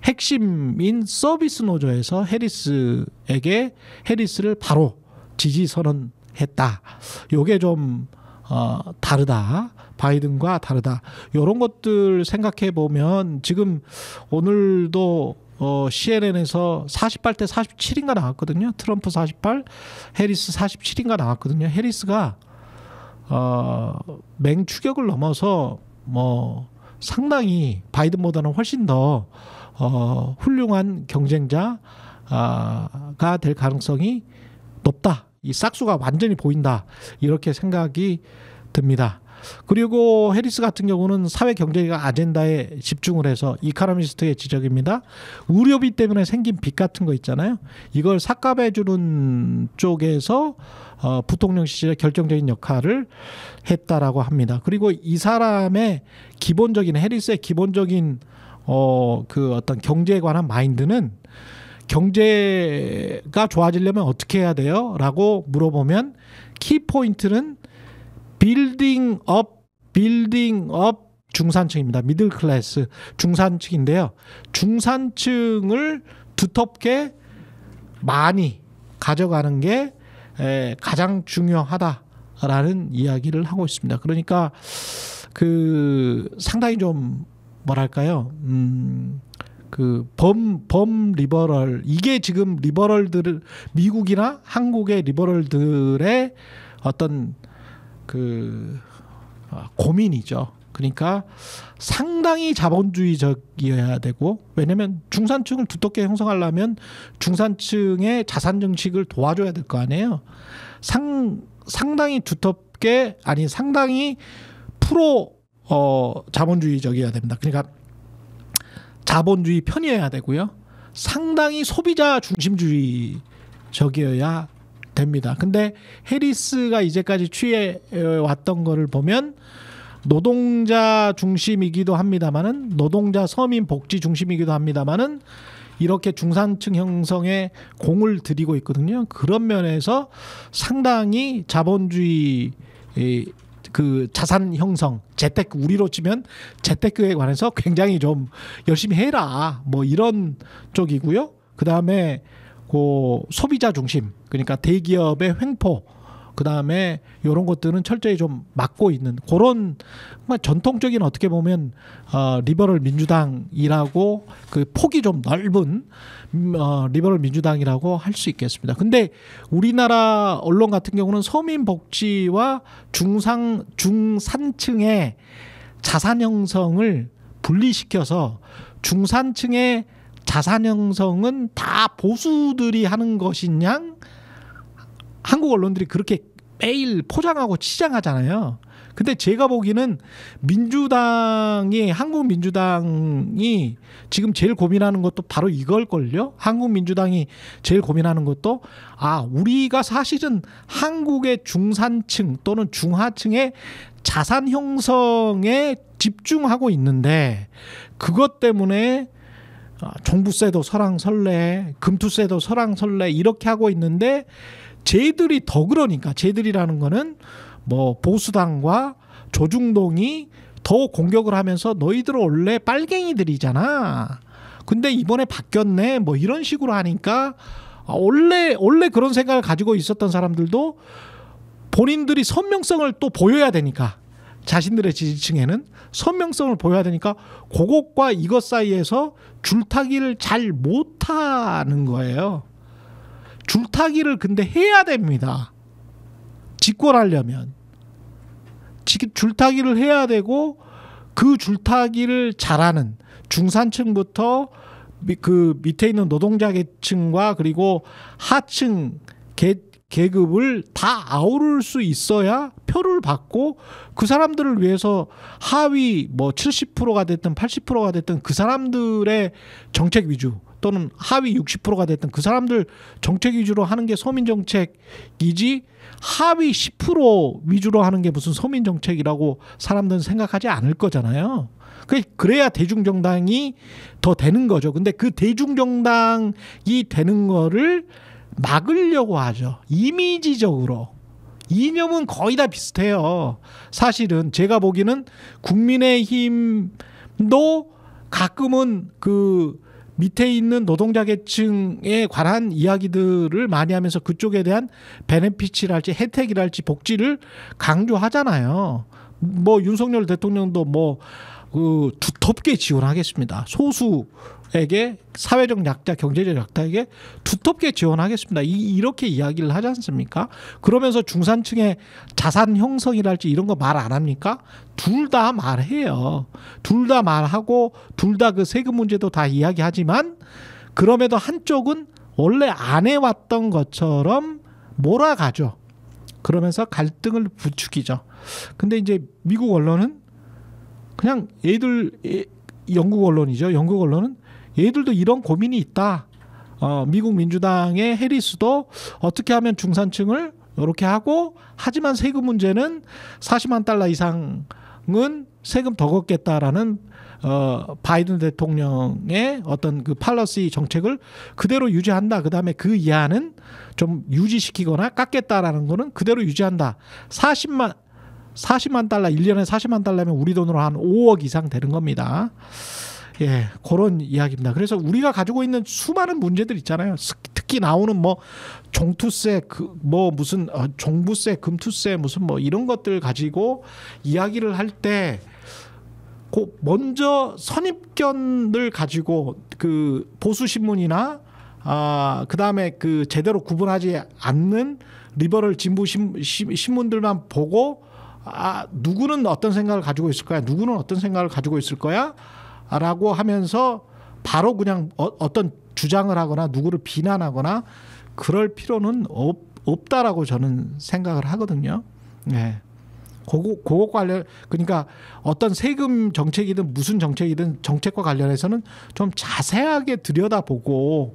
핵심인 서비스 노조에서 해리스에게 해리스를 바로 지지 선언했다. 요게 좀 어, 다르다. 바이든과 다르다. 이런 것들 생각해 보면 지금 오늘도 어, CNN에서 48대 47인가 나왔거든요. 트럼프 48, 해리스 47인가 나왔거든요. 해리스가 어, 맹추격을 넘어서 뭐 상당히 바이든보다는 훨씬 더 어, 훌륭한 경쟁자가 될 가능성이 높다. 이 싹수가 완전히 보인다 이렇게 생각이 듭니다. 그리고 해리스 같은 경우는 사회 경제가 아젠다에 집중을 해서 이카노미스트의 지적입니다. 의료비 때문에 생긴 빚 같은 거 있잖아요. 이걸 삭감해 주는 쪽에서 어, 부통령 시절에 결정적인 역할을 했다라고 합니다. 그리고 이 사람의 기본적인 해리스의 기본적인 어, 그 어떤 경제에 관한 마인드는 경제가 좋아지려면 어떻게 해야 돼요? 라고 물어보면 키포인트는 빌딩 업, 빌딩 업 중산층입니다. 미들 클래스 중산층인데요. 중산층을 두텁게 많이 가져가는 게 가장 중요하다라는 이야기를 하고 있습니다. 그러니까 그 상당히 좀 뭐랄까요? 음, 그범범 범 리버럴 이게 지금 리버럴들 미국이나 한국의 리버럴들의 어떤 그 아, 고민이죠. 그러니까 상당히 자본주의적이어야 되고 왜냐면 중산층을 두텁게 형성하려면 중산층의 자산 정책을 도와줘야 될 거 아니에요. 상 상당히 두텁게 아니 상당히 프로 어 자본주의적이어야 됩니다. 그러니까 자본주의 편이어야 되고요. 상당히 소비자 중심주의적이어야 됩니다. 근데 해리스가 이제까지 취해 왔던 거를 보면 노동자 중심이기도 합니다만은 노동자 서민 복지 중심이기도 합니다만은 이렇게 중산층 형성에 공을 들이고 있거든요. 그런 면에서 상당히 자본주의 그 자산 형성, 재테크 우리로 치면 재테크에 관해서 굉장히 좀 열심히 해라. 뭐 이런 쪽이고요. 그다음에 그 소비자 중심, 그러니까 대기업의 횡포 그 다음에 이런 것들은 철저히 좀 막고 있는 그런 전통적인 어떻게 보면 어, 리버럴 민주당이라고 그 폭이 좀 넓은 음, 어, 리버럴 민주당이라고 할 수 있겠습니다. 근데 우리나라 언론 같은 경우는 서민 복지와 중상 중산층의 자산 형성을 분리시켜서 중산층의 자산 형성은 다 보수들이 하는 것이냐 한국 언론들이 그렇게 매일 포장하고 치장하잖아요. 근데 제가 보기에는 민주당이 한국 민주당이 지금 제일 고민하는 것도 바로 이걸걸요. 한국 민주당이 제일 고민하는 것도 아 우리가 사실은 한국의 중산층 또는 중하층의 자산 형성에 집중하고 있는데 그것 때문에 아, 종부세도 설랑설레, 금투세도 설랑설레 이렇게 하고 있는데 쟤들이 더 그러니까 쟤들이라는 거는 뭐 보수당과 조중동이 더 공격을 하면서 너희들 원래 빨갱이들이잖아. 근데 이번에 바뀌었네. 뭐 이런 식으로 하니까 아, 원래 원래 그런 생각을 가지고 있었던 사람들도 본인들이 선명성을 또 보여야 되니까 자신들의 지지층에는 선명성을 보여야 되니까 그것과 이것 사이에서 줄타기를 잘 못하는 거예요. 줄타기를 근데 해야 됩니다. 직권하려면. 줄타기를 해야 되고 그 줄타기를 잘하는 중산층부터 그 밑에 있는 노동자 계층과 그리고 하층 계, 계급을 다 아우를 수 있어야 표를 받고 그 사람들을 위해서 하위 뭐 70%가 됐든 80%가 됐든 그 사람들의 정책 위주 또는 하위 60%가 됐던그 사람들 정책 위주로 하는 게 서민 정책이지 하위 10% 위주로 하는 게 무슨 서민 정책이라고 사람들은 생각하지 않을 거잖아요. 그래야 대중정당이 더 되는 거죠. 근데 그 대중정당이 되는 거를 막으려고 하죠. 이미지적으로. 이념은 거의 다 비슷해요. 사실은 제가 보기는 국민의힘도 가끔은 그 밑에 있는 노동자 계층에 관한 이야기들을 많이 하면서 그쪽에 대한 베네피치랄지 혜택이랄지 복지를 강조하잖아요. 뭐 윤석열 대통령도 뭐그 두텁게 지원하겠습니다. 소수 에게 사회적 약자, 경제적 약자에게 두텁게 지원하겠습니다. 이, 렇게 이야기를 하지 않습니까? 그러면서 중산층의 자산 형성이랄지 이런 거 말 안 합니까? 둘 다 말해요. 둘 다 말하고 둘 다 그 세금 문제도 다 이야기하지만 그럼에도 한쪽은 원래 안 해왔던 것처럼 몰아가죠. 그러면서 갈등을 부추기죠. 근데 이제 미국 언론은 그냥 애들 예, 영국 언론이죠. 영국 언론은 얘들도 이런 고민이 있다. 어, 미국 민주당의 해리스도 어떻게 하면 중산층을 이렇게 하고 하지만 세금 문제는 40만 달러 이상은 세금 더 걷겠다라는 어, 바이든 대통령의 어떤 그 팔러시 정책을 그대로 유지한다. 그 다음에 그 이하는 좀 유지시키거나 깎겠다라는 거는 그대로 유지한다. 40만, 40만 달러, 1년에 40만 달러면 우리 돈으로 한 5억 이상 되는 겁니다. 예, 그런 이야기입니다. 그래서 우리가 가지고 있는 수많은 문제들 있잖아요. 특히 나오는 뭐 종투세, 그 뭐 무슨 어, 종부세, 금투세 무슨 뭐 이런 것들 가지고 이야기를 할때 그 먼저 선입견을 가지고 그 보수 신문이나 아 그다음에 그 제대로 구분하지 않는 리버럴 진보 신, 신문들만 보고 아 누구는 어떤 생각을 가지고 있을 거야 누구는 어떤 생각을 가지고 있을 거야 라고 하면서 바로 그냥 어, 떤 주장을 하거나 누구를 비난하거나 그럴 필요는 없, 없다라고 저는 생각을 하거든요. 네. 그거, 그거 관련, 그러니까 어떤 세금 정책이든 무슨 정책이든 정책과 관련해서는 좀 자세하게 들여다보고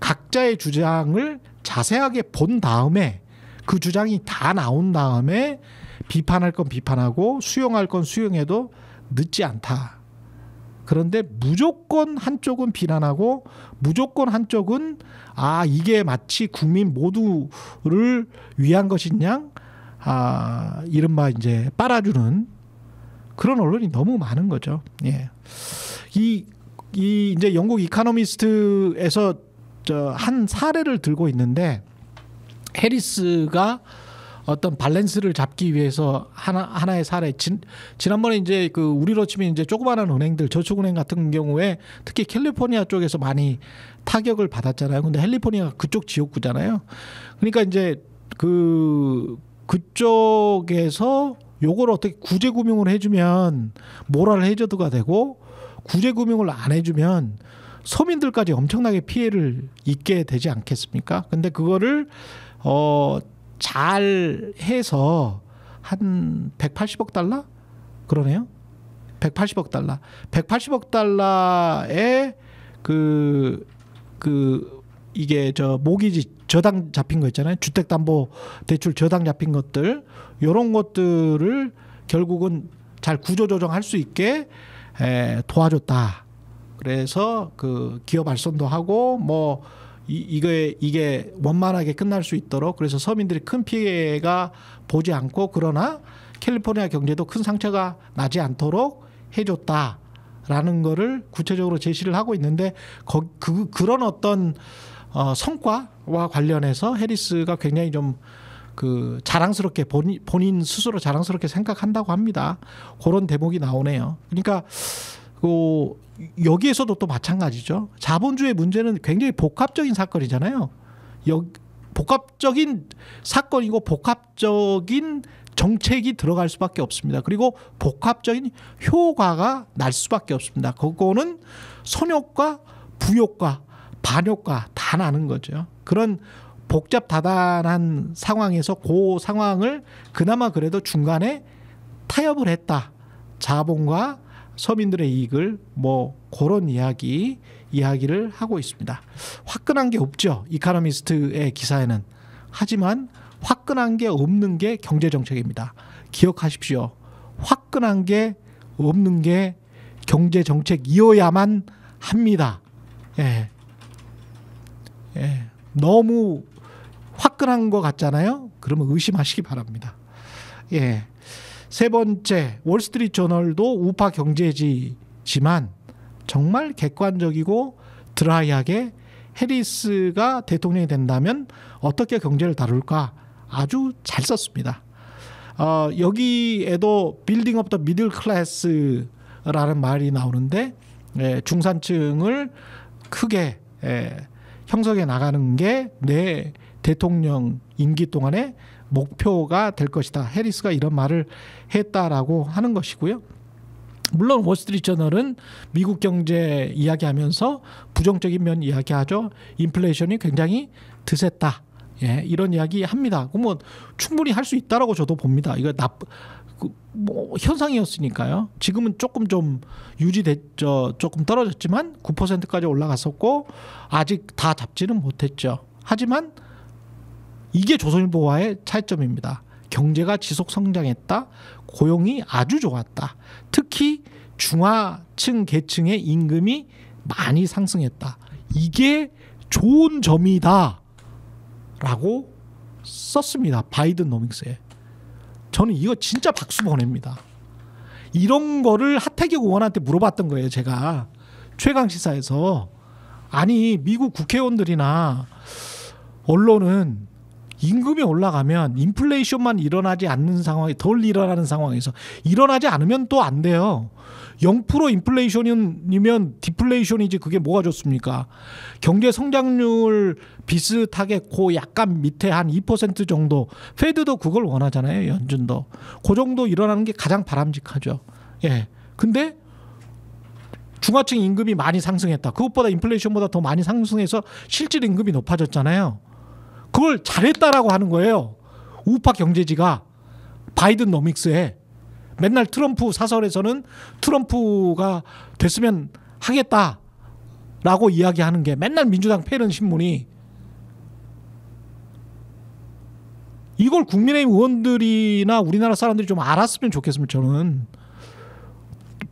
각자의 주장을 자세하게 본 다음에 그 주장이 다 나온 다음에 비판할 건 비판하고 수용할 건 수용해도 늦지 않다. 그런데 무조건 한쪽은 비난하고 무조건 한쪽은 아 이게 마치 국민 모두를 위한 것인양아 이른바 이제 빨아주는 그런 언론이 너무 많은 거죠. 예. 이, 이 이제 영국 이카노미스트에서 저한 사례를 들고 있는데 해리스가 어떤 밸런스를 잡기 위해서 하나 하나의 사례 진, 지난번에 이제 그 우리로 치면 이제 조그마한 은행들 저축은행 같은 경우에 특히 캘리포니아 쪽에서 많이 타격을 받았잖아요. 근데 캘리포니아 가 그쪽 지역구잖아요. 그러니까 이제 그 그쪽에서 요걸 어떻게 구제 금융을 해주면 모랄 해저드가 되고 구제 금융을 안 해주면 서민들까지 엄청나게 피해를 입게 되지 않겠습니까? 근데 그거를 어잘 해서 한 180억 달러? 그러네요. 180억 달러. 180억 달러에 그, 그, 이게 저 모기지 저당 잡힌 거 있잖아요. 주택담보 대출 저당 잡힌 것들. 요런 것들을 결국은 잘 구조조정할 수 있게 에, 도와줬다. 그래서 그 기업 발선도 하고 뭐 이, 이게 이게 원만하게 끝날 수 있도록 그래서 서민들이 큰 피해가 보지 않고 그러나 캘리포니아 경제도 큰 상처가 나지 않도록 해줬다라는 거를 구체적으로 제시를 하고 있는데 거, 그 그런 어떤 어, 성과와 관련해서 해리스가 굉장히 좀 그 자랑스럽게 본인, 본인 스스로 자랑스럽게 생각한다고 합니다. 그런 대목이 나오네요. 그러니까 그 여기에서도 또 마찬가지죠. 자본주의 문제는 굉장히 복합적인 사건이잖아요. 여, 복합적인 사건이고 복합적인 정책이 들어갈 수밖에 없습니다. 그리고 복합적인 효과가 날 수밖에 없습니다. 그거는 선효과, 부효과, 반효과 다 나는 거죠. 그런 복잡 다단한 상황에서 그 상황을 그나마 그래도 중간에 타협을 했다. 자본과 서민들의 이익을 뭐 그런 이야기 이야기를 하고 있습니다. 화끈한 게 없죠. 이카노미스트의 기사에는 하지만 화끈한 게 없는 게 경제 정책입니다. 기억하십시오. 화끈한 게 없는 게 경제 정책이어야만 합니다. 예. 예. 너무 화끈한 것 같잖아요. 그러면 의심하시기 바랍니다. 예. 세 번째 월스트리트 저널도 우파 경제지지만 정말 객관적이고 드라이하게 해리스가 대통령이 된다면 어떻게 경제를 다룰까 아주 잘 썼습니다. 어, 여기에도 빌딩 업더 미들 클래스라는 말이 나오는데 예, 중산층을 크게 예, 형성해 나가는 게 내 대통령 임기 동안에 목표가 될 것이다. 해리스가 이런 말을 했다라고 하는 것이고요. 물론 워스트리트저널은 미국 경제 이야기하면서 부정적인 면 이야기하죠. 인플레이션이 굉장히 드셌다. 예, 이런 이야기 합니다. 뭐 충분히 할 수 있다라고 저도 봅니다. 이거 나, 그, 뭐 현상이었으니까요. 지금은 조금 좀 유지됐죠. 조금 떨어졌지만 9%까지 올라갔었고 아직 다 잡지는 못했죠. 하지만 이게 조선일보와의 차이점입니다. 경제가 지속 성장했다. 고용이 아주 좋았다. 특히 중하층 계층의 임금이 많이 상승했다. 이게 좋은 점이다. 라고 썼습니다. 바이든 노믹스에. 저는 이거 진짜 박수 보냅니다. 이런 거를 하태경 의원한테 물어봤던 거예요. 제가 최강 시사에서 아니 미국 국회의원들이나 언론은 임금이 올라가면 인플레이션만 일어나지 않는 상황이 덜 일어나는 상황에서 일어나지 않으면 또 안 돼요. 0% 인플레이션이면 디플레이션이지 그게 뭐가 좋습니까? 경제 성장률 비슷하게 고 약간 밑에 한 2% 정도 페드도 그걸 원하잖아요. 연준도. 그 정도 일어나는 게 가장 바람직하죠. 예. 근데 중하층 임금이 많이 상승했다. 그것보다 인플레이션보다 더 많이 상승해서 실질 임금이 높아졌잖아요. 그걸 잘했다라고 하는 거예요. 우파 경제지가 바이든 노믹스에 맨날 트럼프 사설에서는 트럼프가 됐으면 하겠다라고 이야기하는 게 맨날 민주당 패는 신문이 이걸 국민의힘 의원들이나 우리나라 사람들이 좀 알았으면 좋겠습니 저는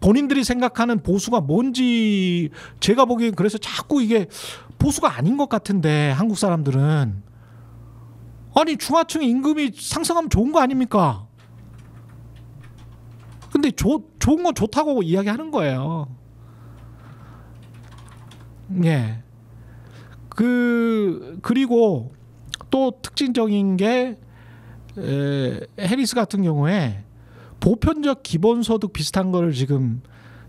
본인들이 생각하는 보수가 뭔지 제가 보기엔 그래서 자꾸 이게 보수가 아닌 것 같은데 한국 사람들은 아니 중하층 임금이 상승하면 좋은 거 아닙니까? 근데 조, 좋은 건 좋다고 이야기하는 거예요. 예. 그 그리고 또 특징적인 게 에, 해리스 같은 경우에 보편적 기본소득 비슷한 거를 지금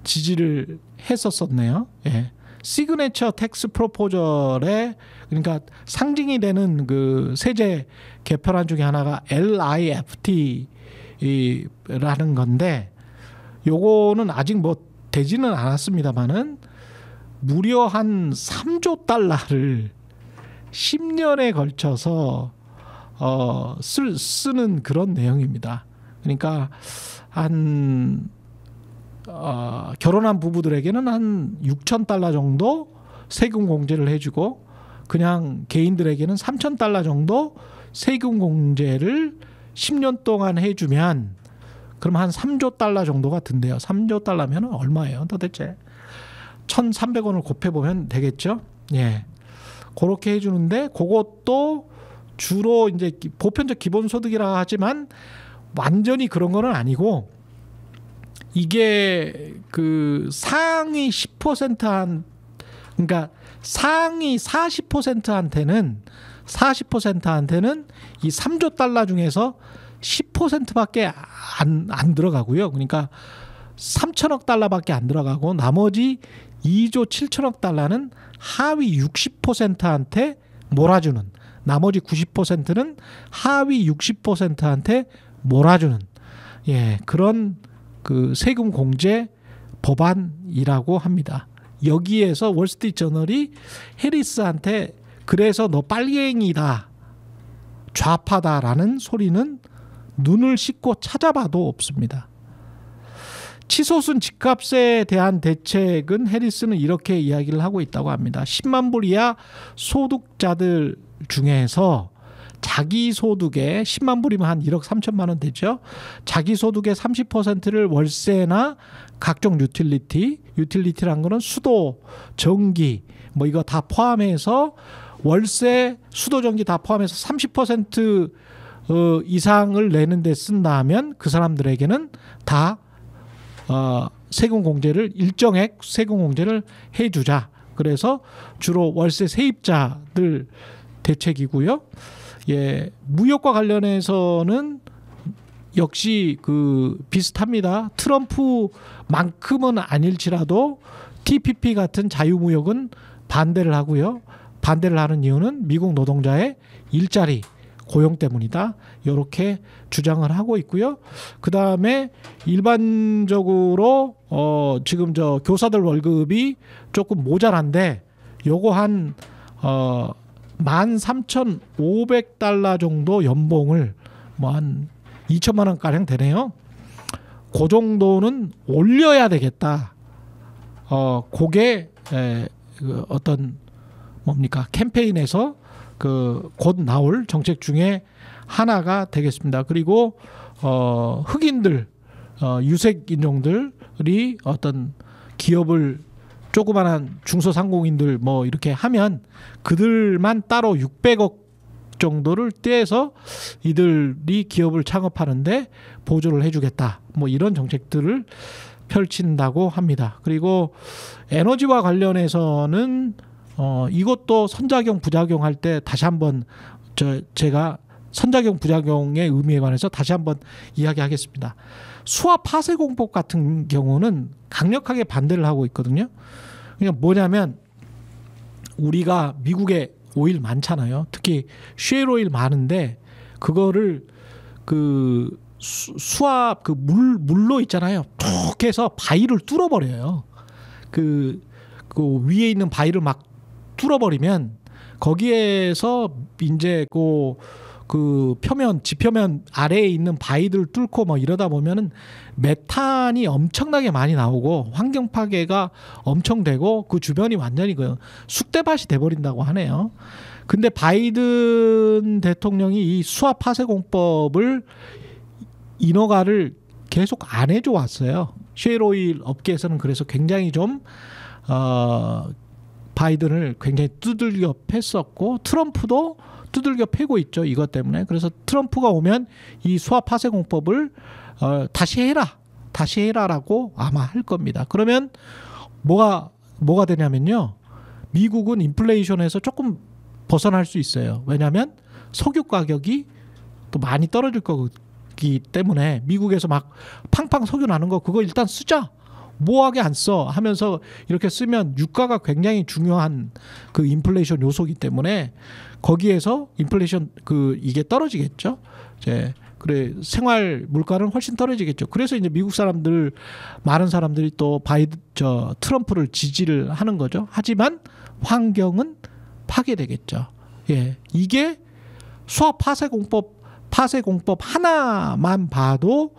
지지를 했었었네요. 예. 시그네처 텍스 프로포절에 그러니까 상징이 되는 그 세제 개편안 중에 하나가 LIFT라는 건데 요거는 아직 뭐 되지는 않았습니다만은 무려 한 3조 달러를 10년에 걸쳐서 어, 쓸, 쓰는 그런 내용입니다. 그러니까 한 어, 결혼한 부부들에게는 한 6천 달러 정도 세금 공제를 해주고 그냥 개인들에게는 3천 달러 정도 세금 공제를 10년 동안 해주면 그럼 한 3조 달러 정도가 든대요. 3조 달러면 얼마예요? 도대체 1,300원을 곱해보면 되겠죠. 예, 그렇게 해주는데 그것도 주로 이제 보편적 기본소득이라 하지만 완전히 그런 거는 아니고 이게 그 상위 10%한 그러니까 상위 40%한테는 40%한테는 이 3조 달러 중에서 10%밖에 안, 안 들어가고요. 그러니까 3천억 달러밖에 안 들어가고 나머지 2조 7천억 달러는 하위 60%한테 몰아주는 나머지 90%는 하위 60%한테 몰아주는 예, 그런 그 세금 공제 법안이라고 합니다. 여기에서 월스트리트저널이 해리스한테 그래서 너 빨갱이다 좌파다라는 소리는 눈을 씻고 찾아봐도 없습니다. 치솟은 집값에 대한 대책은 해리스는 이렇게 이야기를 하고 있다고 합니다. 10만 불 이하 소득자들 중에서 자기 소득의 10만 불이면 한 1억 3천만 원 되죠. 자기 소득의 30%를 월세나 각종 유틸리티, 유틸리티란 거는 수도, 전기 뭐 이거 다 포함해서 월세, 수도, 전기 다 포함해서 30% 어, 이상을 내는 데 쓴다면 그 사람들에게는 다 어, 세금 공제를 일정액 세금 공제를 해주자. 그래서 주로 월세 세입자들 대책이고요. 예, 무역과 관련해서는 역시 그 비슷합니다. 트럼프만큼은 아닐지라도 TPP 같은 자유무역은 반대를 하고요. 반대를 하는 이유는 미국 노동자의 일자리 고용 때문이다. 이렇게 주장을 하고 있고요. 그 다음에 일반적으로 어 지금 저 교사들 월급이 조금 모자란데 요거 한어 1 3 5 0 0 달러 정도 연봉을 뭐 한2천만 원가량 되네요. 그 정도는 올려야 되겠다. 어, 그게 에, 그 어떤 뭡니까 캠페인에서 그 곧 나올 정책 중에 하나가 되겠습니다. 그리고 어, 흑인들, 어, 유색 인종들이 어떤 기업을 조그만한 중소상공인들 뭐 이렇게 하면 그들만 따로 600억 정도를 떼서 이들이 기업을 창업하는데 보조를 해주겠다. 뭐 이런 정책들을 펼친다고 합니다. 그리고 에너지와 관련해서는 어 이것도 선작용 부작용 할 때 다시 한번 저 제가 선작용 부작용의 의미에 관해서 다시 한번 이야기하겠습니다. 수화 파쇄 공법 같은 경우는 강력하게 반대를 하고 있거든요. 그냥 그러니까 뭐냐면 우리가 미국에 오일 많잖아요. 특히 쉐 오일 많은데 그거를 그 수압 그 물 물로 있잖아요. 툭 해서 바위를 뚫어 버려요. 그, 그 위에 있는 바위를 막 뚫어 버리면 거기에서 이제 그그 표면 지표면 아래에 있는 바위들 뚫고 뭐 이러다 보면은 메탄이 엄청나게 많이 나오고 환경 파괴가 엄청 되고 그 주변이 완전히 그 숙대밭이 돼버린다고 하네요. 근데 바이든 대통령이 이 수압 파쇄 공법을 인허가를 계속 안 해줘 왔어요. 쉐일오일 업계에서는 그래서 굉장히 좀 어, 바이든을 굉장히 두들겨 팼었고 트럼프도 두들겨 패고 있죠. 이것 때문에. 그래서 트럼프가 오면 이 수화 파쇄 공법을 어, 다시 해라. 다시 해라라고 아마 할 겁니다. 그러면 뭐가 뭐가 되냐면요. 미국은 인플레이션에서 조금 벗어날 수 있어요. 왜냐하면 석유 가격이 또 많이 떨어질 거기 때문에 미국에서 막 팡팡 석유 나는 거 그거 일단 쓰자. 뭐하게 안 써 하면서 이렇게 쓰면 유가가 굉장히 중요한 그 인플레이션 요소기 때문에 거기에서 인플레이션 그 이게 떨어지겠죠. 이제 그래 생활 물가는 훨씬 떨어지겠죠. 그래서 이제 미국 사람들 많은 사람들이 또 바이 저 트럼프를 지지를 하는 거죠. 하지만 환경은 파괴되겠죠. 예, 이게 수학 파쇄 공법 파쇄 공법 하나만 봐도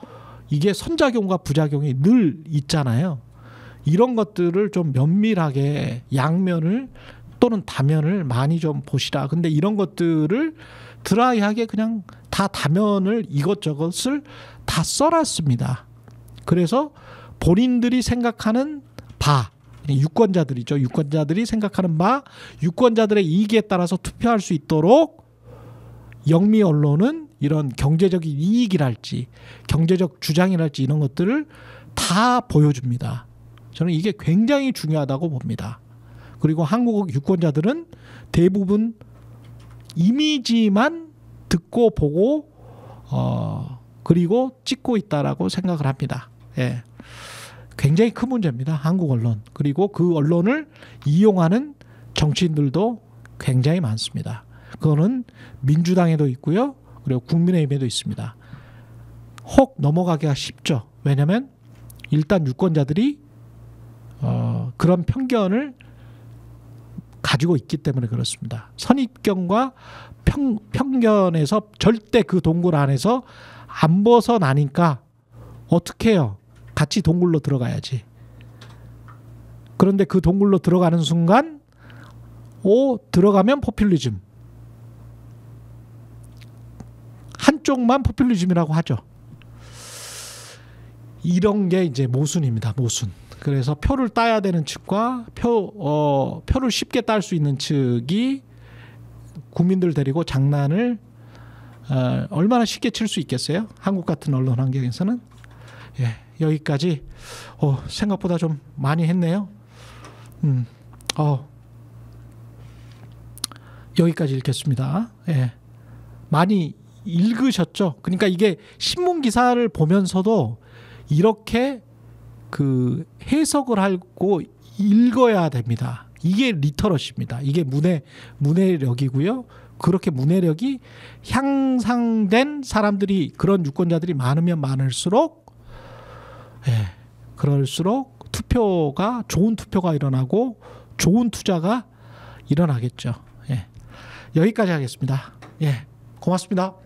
이게 선작용과 부작용이 늘 있잖아요. 이런 것들을 좀 면밀하게 양면을 또는 다면을 많이 좀 보시라. 근데 이런 것들을 드라이하게 그냥 다 다면을 이것저것을 다 써놨습니다. 그래서 본인들이 생각하는 바, 유권자들이죠. 유권자들이 생각하는 바, 유권자들의 이익에 따라서 투표할 수 있도록 영미 언론은 이런 경제적인 이익이랄지 경제적 주장이랄지 이런 것들을 다 보여줍니다. 저는 이게 굉장히 중요하다고 봅니다. 그리고 한국 유권자들은 대부분 이미지만 듣고 보고 어 그리고 찍고 있다라고 생각을 합니다. 예. 굉장히 큰 문제입니다. 한국 언론. 그리고 그 언론을 이용하는 정치인들도 굉장히 많습니다. 그거는 민주당에도 있고요. 그리고 국민의힘에도 있습니다. 혹 넘어가기가 쉽죠. 왜냐하면 일단 유권자들이 어, 그런 편견을 가지고 있기 때문에 그렇습니다. 선입견과 편, 편견에서 절대 그 동굴 안에서 안 벗어나니까 어떻게 해요? 같이 동굴로 들어가야지. 그런데 그 동굴로 들어가는 순간 오 들어가면 포퓰리즘 쪽만 포퓰리즘이라고 하죠. 이런 게 이제 모순입니다. 모순. 그래서 표를 따야 되는 측과 표 어, 표를 쉽게 딸 수 있는 측이 국민들 데리고 장난을 어, 얼마나 쉽게 칠 수 있겠어요? 한국 같은 언론 환경에서는 예, 여기까지 어, 생각보다 좀 많이 했네요. 음, 어, 여기까지 읽겠습니다. 예, 많이 읽으셨죠? 그러니까 이게 신문 기사를 보면서도 이렇게 그 해석을 하고 읽어야 됩니다. 이게 리터러시입니다. 이게 문해 문해력이고요. 그렇게 문해력이 향상된 사람들이 그런 유권자들이 많으면 많을수록 예, 그럴수록 투표가 좋은 투표가 일어나고 좋은 투자가 일어나겠죠. 예. 여기까지 하겠습니다. 예. 고맙습니다.